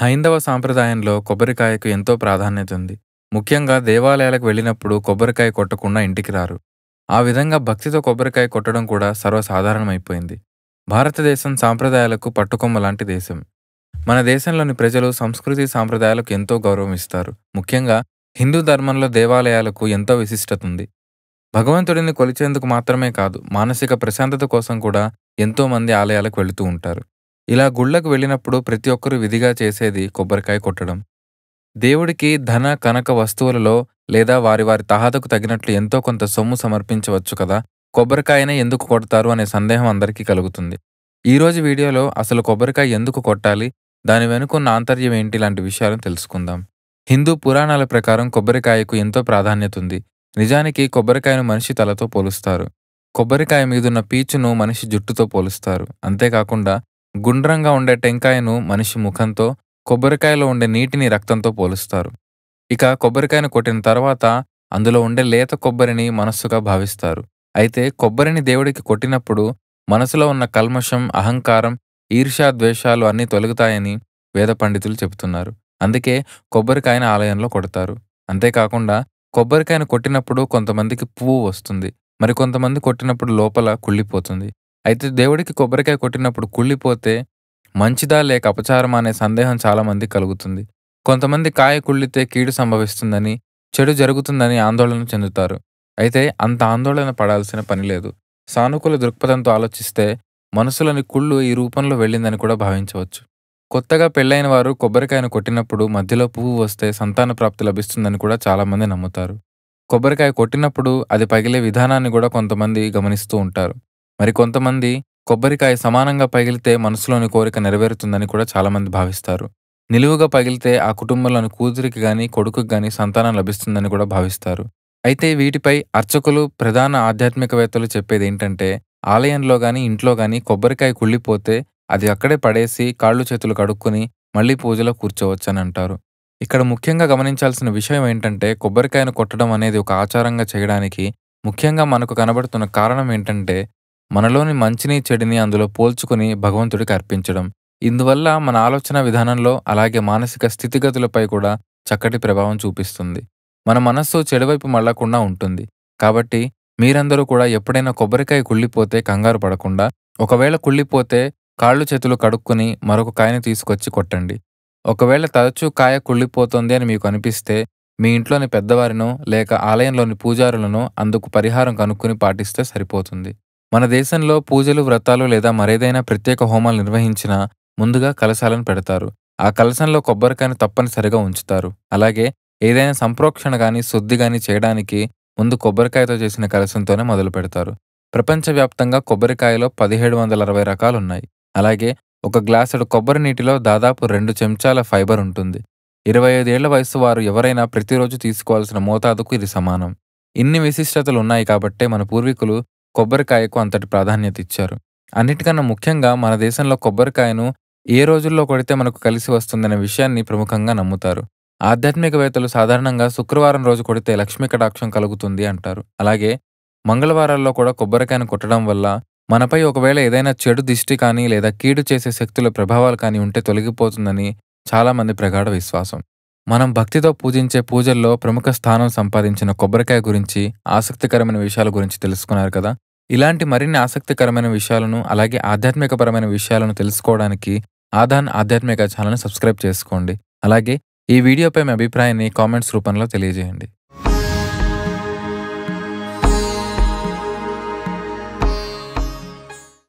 హైందవ సాంప్రదాయంలో కొబ్బరికాయకు ఎంతో ప్రాధాన్యత ఉంది ముఖ్యంగా దేవాలయాలకు వెళ్ళినప్పుడు కొబ్బరికాయ కొట్టకుండా ఇంటికి రారు ఆ విధంగా భక్తితో కొబ్బరికాయ కొట్టడం కూడా సర్వసాధారణమైపోయింది భారతదేశం సాంప్రదాయాలకు పట్టుకొమ్మ లాంటి దేశం మన దేశంలోని ప్రజలు సంస్కృతి సాంప్రదాయాలకు ఎంతో గౌరవం ఇస్తారు ముఖ్యంగా హిందూ ధర్మంలో దేవాలయాలకు ఎంతో విశిష్టత ఉంది భగవంతుడిని కొలిచేందుకు మాత్రమే కాదు మానసిక ప్రశాంతత కోసం కూడా ఎంతోమంది ఆలయాలకు వెళుతూ ఉంటారు ఇలా గుళ్ళకు వెళ్ళినప్పుడు ప్రతి ఒక్కరూ విధిగా చేసేది కొబ్బరికాయ కొట్టడం దేవుడికి ధన కనక వస్తువులలో లేదా వారి వారి తహాదకు తగినట్లు ఎంతో కొంత సొమ్ము సమర్పించవచ్చు కదా కొబ్బరికాయనే ఎందుకు కొడతారు అనే సందేహం అందరికీ కలుగుతుంది ఈరోజు వీడియోలో అసలు కొబ్బరికాయ ఎందుకు కొట్టాలి దాని వెనుకున్న ఆంతర్యం ఏంటి లాంటి విషయాలను తెలుసుకుందాం హిందూ పురాణాల ప్రకారం కొబ్బరికాయకు ఎంతో ప్రాధాన్యత ఉంది నిజానికి కొబ్బరికాయను మనిషి తలతో పోలుస్తారు కొబ్బరికాయ మీదున్న పీచును మనిషి జుట్టుతో పోలుస్తారు అంతేకాకుండా గుండ్రంగా ఉండే టెంకాయను మనిషి ముఖంతో కొబ్బరికాయలో ఉండే నీటిని రక్తంతో పోలుస్తారు ఇక కొబ్బరికాయను కొట్టిన తర్వాత అందులో ఉండే లేత కొబ్బరిని మనస్సుగా భావిస్తారు అయితే కొబ్బరిని దేవుడికి కొట్టినప్పుడు మనసులో ఉన్న కల్మషం అహంకారం ఈర్ష్యా ద్వేషాలు అన్నీ తొలగుతాయని వేద పండితులు చెబుతున్నారు అందుకే కొబ్బరికాయను ఆలయంలో కొడతారు అంతేకాకుండా కొబ్బరికాయను కొట్టినప్పుడు కొంతమందికి పువ్వు వస్తుంది మరికొంతమంది కొట్టినప్పుడు లోపల కుళ్ళిపోతుంది అయితే దేవుడికి కొబ్బరికాయ కొట్టినప్పుడు కుళ్ళిపోతే మంచిదా లేక అపచారమా అనే సందేహం చాలామంది కలుగుతుంది కొంతమంది కాయ కుళ్ళితే కీడు సంభవిస్తుందని చెడు జరుగుతుందని ఆందోళన చెందుతారు అయితే అంత ఆందోళన పడాల్సిన పని లేదు సానుకూల దృక్పథంతో ఆలోచిస్తే మనసులోని కుళ్ళు ఈ రూపంలో వెళ్ళిందని కూడా భావించవచ్చు కొత్తగా పెళ్ళైన వారు కొబ్బరికాయను కొట్టినప్పుడు మధ్యలో పువ్వు వస్తే సంతాన ప్రాప్తి లభిస్తుందని కూడా చాలామంది నమ్ముతారు కొబ్బరికాయ కొట్టినప్పుడు అది పగిలే విధానాన్ని కూడా కొంతమంది గమనిస్తూ ఉంటారు మరికొంతమంది కొబ్బరికాయ సమానంగా పగిలితే మనసులోని కోరిక నెరవేరుతుందని కూడా చాలామంది భావిస్తారు నిలువుగా పగిలితే ఆ కుటుంబంలోని కూతురికి గాని కొడుకుకి గాని సంతానం లభిస్తుందని కూడా భావిస్తారు అయితే వీటిపై అర్చకులు ప్రధాన ఆధ్యాత్మికవేత్తలు చెప్పేది ఏంటంటే ఆలయంలో గాని ఇంట్లో గాని కొబ్బరికాయ కుళ్ళిపోతే అది అక్కడే పడేసి కాళ్ళు చేతులు కడుక్కుని మళ్లీ పూజలో కూర్చోవచ్చని అంటారు ఇక్కడ ముఖ్యంగా గమనించాల్సిన విషయం ఏంటంటే కొబ్బరికాయను కొట్టడం అనేది ఒక ఆచారంగా చేయడానికి ముఖ్యంగా మనకు కనబడుతున్న కారణం ఏంటంటే మనలోని మంచిని చెడిని అందులో పోల్చుకుని భగవంతుడికి అర్పించడం ఇందువల్ల మన ఆలోచన విధానంలో అలాగే మానసిక స్థితిగతులపై కూడా చక్కటి ప్రభావం చూపిస్తుంది మన మనస్సు చెడువైపు మళ్ళకుండా ఉంటుంది కాబట్టి మీరందరూ కూడా ఎప్పుడైనా కొబ్బరికాయ కుళ్ళిపోతే కంగారు పడకుండా ఒకవేళ కుళ్ళిపోతే కాళ్ళు చేతులు కడుక్కుని మరొక కాయను తీసుకొచ్చి కొట్టండి ఒకవేళ తరచూ కాయ కుళ్ళిపోతుంది అని మీకు అనిపిస్తే మీ ఇంట్లోని పెద్దవారినో లేక ఆలయంలోని పూజారులను అందుకు పరిహారం కనుక్కుని పాటిస్తే సరిపోతుంది మన దేశంలో పూజలు వ్రతాలు లేదా మరేదైనా ప్రత్యేక హోమాలు నిర్వహించినా ముందుగా కలశాలను పెడతారు ఆ కలశంలో కొబ్బరికాయను తప్పనిసరిగా ఉంచుతారు అలాగే ఏదైనా సంప్రోక్షణ కానీ శుద్ధి కానీ చేయడానికి ముందు కొబ్బరికాయతో చేసిన కలశంతోనే మొదలు పెడతారు ప్రపంచవ్యాప్తంగా కొబ్బరికాయలో పదిహేడు వందల అరవై రకాలు ఉన్నాయి అలాగే ఒక గ్లాసుడు కొబ్బరి నీటిలో దాదాపు రెండు చెంచాల ఫైబర్ ఉంటుంది ఇరవై ఐదేళ్ల వయసు వారు ఎవరైనా ప్రతిరోజు తీసుకోవాల్సిన మోతాదుకు ఇది సమానం ఇన్ని విశిష్టతలు ఉన్నాయి కాబట్టే మన పూర్వీకులు కొబ్బరికాయకు అంతటి ప్రాధాన్యత ఇచ్చారు అన్నిటికన్నా ముఖ్యంగా మన దేశంలో కొబ్బరికాయను ఏ రోజుల్లో కొడితే మనకు కలిసి వస్తుందనే విషయాన్ని ప్రముఖంగా నమ్ముతారు ఆధ్యాత్మికవేత్తలు సాధారణంగా శుక్రవారం రోజు కొడితే లక్ష్మీ కటాక్షం కలుగుతుంది అంటారు అలాగే మంగళవారాల్లో కూడా కొబ్బరికాయను కొట్టడం వల్ల మనపై ఒకవేళ ఏదైనా చెడు దిష్టి కానీ లేదా కీడు చేసే శక్తుల ప్రభావాలు కానీ ఉంటే తొలగిపోతుందని చాలామంది ప్రగాఢ విశ్వాసం మనం భక్తితో పూజించే పూజల్లో ప్రముఖ స్థానం సంపాదించిన కొబ్బరికాయ గురించి ఆసక్తికరమైన విషయాల గురించి తెలుసుకున్నారు కదా ఇలాంటి మరిన్ని ఆసక్తికరమైన విషయాలను అలాగే ఆధ్యాత్మికపరమైన విషయాలను తెలుసుకోవడానికి ఆదాన్ ఆధ్యాత్మిక ఛానల్ని సబ్స్క్రైబ్ చేసుకోండి అలాగే ఈ వీడియోపై మీ అభిప్రాయాన్ని కామెంట్స్ రూపంలో తెలియజేయండి